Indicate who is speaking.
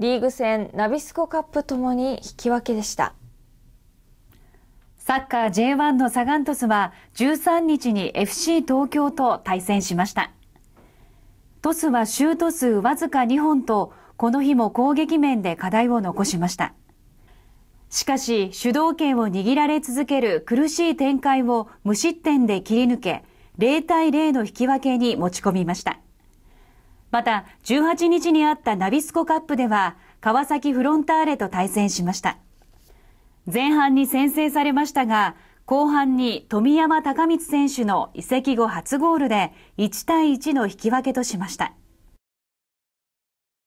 Speaker 1: リーグ戦ナビスコカップともに引き分け
Speaker 2: でしたサッカー J1 のサガン鳥栖は13日に FC 東京と対戦しました鳥栖はシュート数わずか2本とこの日も攻撃面で課題を残しましたしかし主導権を握られ続ける苦しい展開を無失点で切り抜け0対0の引き分けに持ち込みましたまた、18日にあったナビスコカップでは、川崎フロンターレと対戦しました。前半に先制されましたが、後半に富山高光選手の移籍後初ゴールで1対1の引き分けとしました。